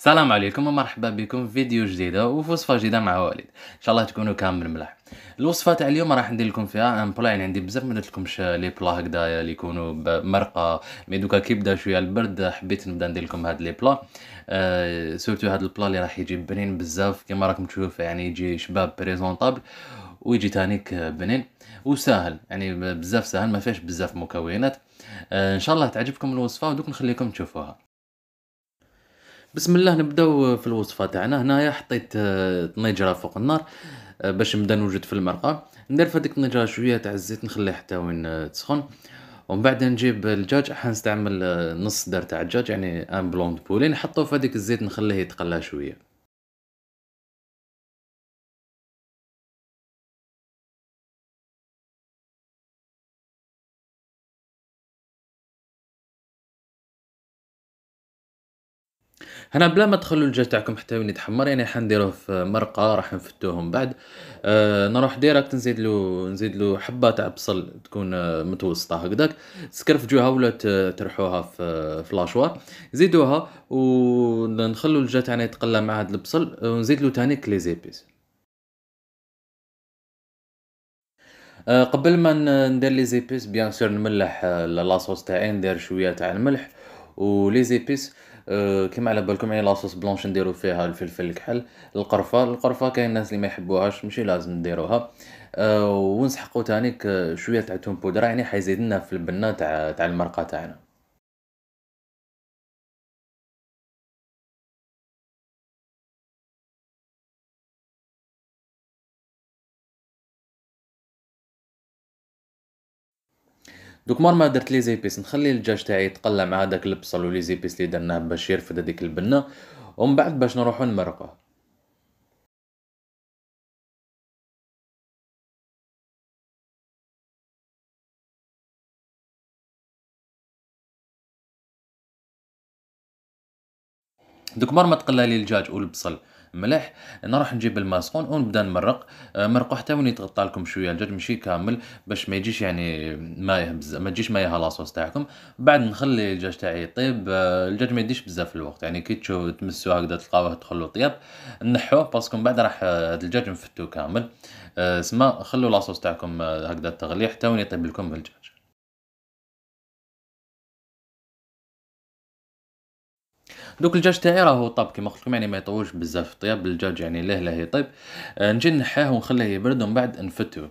السلام عليكم ومرحبا بكم في فيديو جديده وفي وصفه جديده مع والد ان شاء الله تكونوا كامل ملاح الوصفه تاع اليوم راح ندير لكم فيها ان بلا يعني عندي بزاف ما درتلكمش لي بلا هكذايا اللي يكونوا بمرقه مي دوكا كي بدا شويه البرد حبيت نبدا ندير لكم هاد لي بلا أه سورتو هاد البلا اللي راح يجي بنين بزاف كيما راكم تشوف يعني يجي شباب بريزونطابل ويجي تانيك بنين وسهل يعني بزاف سهل ما فيهش بزاف مكونات أه ان شاء الله تعجبكم الوصفه ودوك نخليكم تشوفوها بسم الله نبداو في الوصفه تاعنا هنايا حطيت آه، طنجره فوق النار آه، باش نبدا نوجد في المرقه ندير في هذيك الطنجره شويه تاع الزيت نخليها حتى وين آه، تسخن ومن بعد نجيب الدجاج حنستعمل نص دار تاع الدجاج يعني ان بلون بولي نحطو في هذيك الزيت نخليه يتقلى شويه هنا بلا ما تخلوا الدجاج تاعكم حتى وين يتحمر يعني نديروه في مرقه راح نفتوهم بعد آه نروح ديريكت نزيد له نزيد له حبه تاع بصل تكون آه، متوسطه هكذاك تسكرفجوها ولا ترحوها في آه، في لاشوار زيدوها ونخلوا الجاج تاعنا يتقلى مع هذا البصل آه، ونزيد له كلي زيبيس قبل ما ندير لي زيبيس بيان سور نملح لاصوص تاعي ندير شويه تاع الملح ولي زيبيس أه، كيما على بالكم يعني لاصوص بلونش نديرو فيها الفلفل الكحل القرفه القرفه كاين الناس اللي ما يحبوهاش ماشي لازم نديروها أه، ونسحقو تانيك شويه تاع توم بودره يعني حيزيد لنا في البنه تاع تاع المرقه تاعنا دوك مار ما درت لي زيبيس نخلي الدجاج تاعي يتقلى مع داك البصل ولي زيبيس اللي درناه باش يرفد هذيك البنه ومن بعد باش نروحو نمرقوه دوك مار ما تقلى لي الدجاج والبصل مليح نروح نجيب الماء سخون ونبدا نمرق آه، مرقو حتى وين يتغطى لكم شويه الدجاج ماشي كامل باش ما يجيش يعني مايه يهبز ما تجيش مايه لاصوص تاعكم بعد نخلي الدجاج تاعي يطيب آه، الدجاج ما يديش بزاف الوقت يعني كي تشوف تمسوه هكذا تلقاوه تخلو طياب نحوه باسكو من بعد راح هذا آه، الدجاج نفتو كامل سما خلو لاصوص تاعكم هكذا تغلي حتى وين يطيب لكم الدجاج دوك الدجاج تاعي راهو طاب كيما قلت لكم يعني ما يطولش بزاف في الطياب الدجاج يعني ليه ليه يطيب آه، نجي نحاه ونخليه يبرد ومن بعد نفتو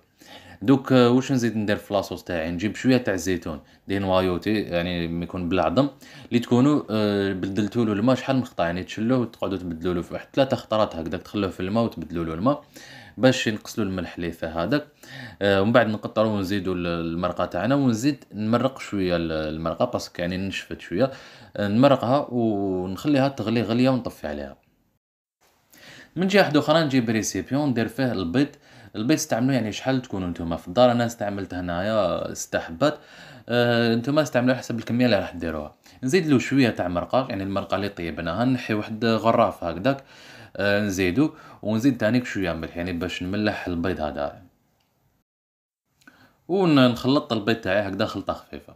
دوك آه، واش نزيد ندير في لاصوص تاعي نجيب شويه تاع الزيتون دي نوايوتي يعني يكون بالعظم اللي تكونوا آه، بدلتوا له الماء شحال من يعني تشلوه وتقعدوا تبدلوا له في واحد ثلاثه خطرات هكذا تخلوه في الماء وتبدلوا له الماء باش نقصلو الملح اللي في هذاك آه ومن بعد نقطرو ونزيدو المرقه تاعنا ونزيد نمرق شويه المرقه باسكو يعني نشفت شويه آه، نمرقها ونخليها تغلي غليه ونطفي عليها من جهه واحده اخرى نجيب ريسيبيون ندير فيه البيض البيض استعملوه يعني شحال تكونوا نتوما في الدار انا استعملت هنايا ست حبات أه نتوما استعملوا حسب الكميه اللي راح ديروها نزيد له شويه تاع مرقه يعني المرقه اللي طيبناها نحي واحد غراف هكذاك نزيدو ونزيد تانيك شويه ملح يعني باش نملح البيض هذا ونخلط البيض تاعي هكذا خلطه خفيفه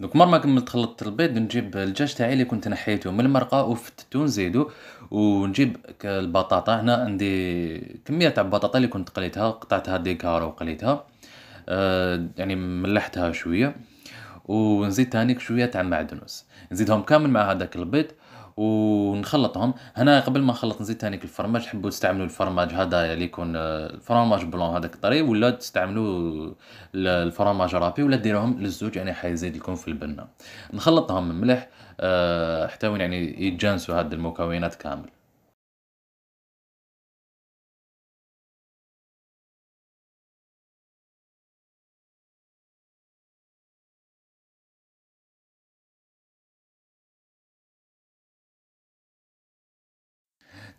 دوك مر ما كملت خلطت البيض نجيب الدجاج تاعي اللي كنت نحيته من المرقة وفتتو نزيدو ونجيب البطاطا هنا عندي كمية تاع البطاطا اللي كنت قليتها قطعتها ديكار وقليتها أه يعني ملحتها شوية ونزيد تانيك شوية تاع المعدنوس نزيدهم كامل مع هذاك البيض ونخلطهم هنا قبل ما نخلط نزيد ثاني الفرماج حبوا تستعملوا الفرماج هذا اللي يكون الفرماج آه، بلون هذاك الطري ولا تستعملوا الفرماج رابي ولا ديروهم للزوج يعني حيزيد لكم في البنه نخلطهم ملح آه، حتى وين يعني يتجانسوا هاد المكونات كامل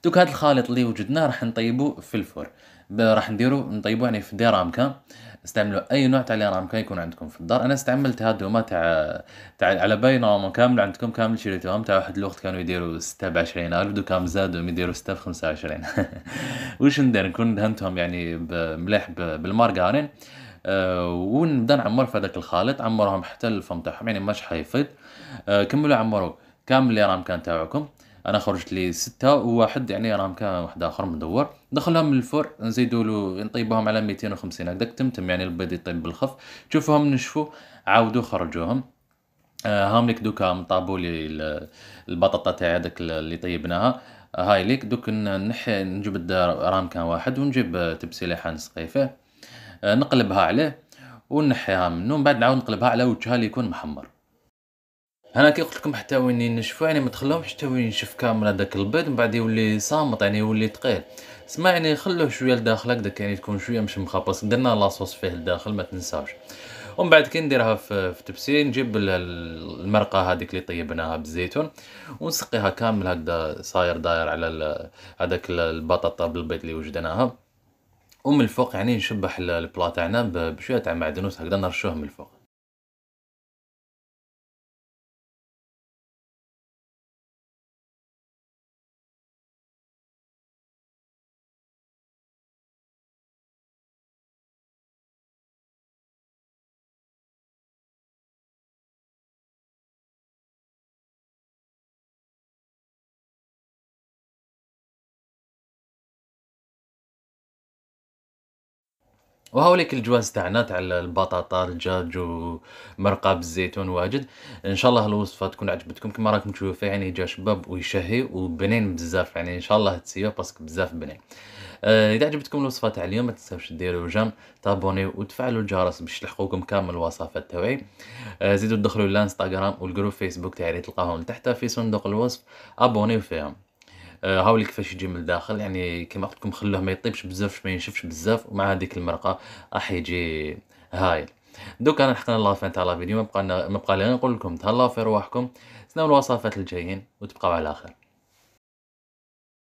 دوك هذا الخليط اللي وجدناه راح نطيبو في الفرن راح نديرو نطيبو يعني في ديرامكا استعملوا اي نوع تاع ليرامكا يكون عندكم في الدار انا استعملت هادوما تاع تاع على باي نورمالمون كامل عندكم كامل شريتوهم تاع واحد الوقت كانوا يديروا 26 الف 20000 دوكا زادوا يديروا 6 25 واش ندير نكون دهنتهم يعني مليح بالمارغارين أه ونبدا نعمر في هذاك الخليط عمرهم حتى الفم تاعهم يعني ماش حيفيض أه كملوا عمروا كامل ليرامكا تاعكم انا خرجت لي سته وواحد يعني راهم كان واحد اخر مدور دخلهم من الفرن نزيدوا له نطيبوهم على 250 هكذاك تمتم يعني البيض يطيب بالخف تشوفوهم نشفوا عاودوا خرجوهم آه هاملك دوكا مطابو لي البطاطا تاع هذاك اللي طيبناها هاي ليك دوك نحي نجبد رامكان واحد ونجيب آه، تبسيله نسقي فيه آه، نقلبها عليه ونحيها منه من بعد نعاود نقلبها على وجهها اللي يكون محمر انا كي قلت لكم حتى وين نشفو يعني ما تخلوهمش حتى وين ينشف كامل هذاك البيض من بعد يولي صامت يعني يولي ثقيل سما يعني خلوه شويه لداخل هكذاك يعني تكون شويه مش مخبص درنا لاصوص فيه لداخل ما تنساوش ومن بعد كي نديرها في تبسي نجيب المرقه هذيك اللي طيبناها بالزيتون ونسقيها كامل هكذا صاير داير على هذاك البطاطا بالبيض اللي وجدناها ومن الفوق يعني نشبح البلا تاعنا بشويه تاع معدنوس هكذا نرشوه من الفوق وهوليك الجواز تاعنا تاع البطاطا الدجاج ومرقه بالزيتون واجد ان شاء الله الوصفه تكون عجبتكم كما راكم تشوفوا يعني جا شباب ويشهي وبنين بزاف يعني ان شاء الله تسيو باسكو بزاف بنين آه اذا عجبتكم الوصفه تاع اليوم ما تنساوش ديروا جيم تابوني وتفعلوا الجرس باش تلحقوكم كامل الوصفات تاعي آه زيدوا تدخلوا الانستغرام والجروب فيسبوك تاعي تلقاهم تحت في صندوق الوصف ابونيو فيهم آه، هاولي كيفاش يجي من الداخل يعني كما قلت لكم خلوه ما يطيبش بزاف ما ينشفش بزاف ومع هذيك المرقه راح يجي هايل دوك انا حقنا لافين تاع لا فيديو ما بقى ما بقى لي نقول لكم تهلاو في رواحكم تناولوا الوصفات الجايين وتبقاو على خير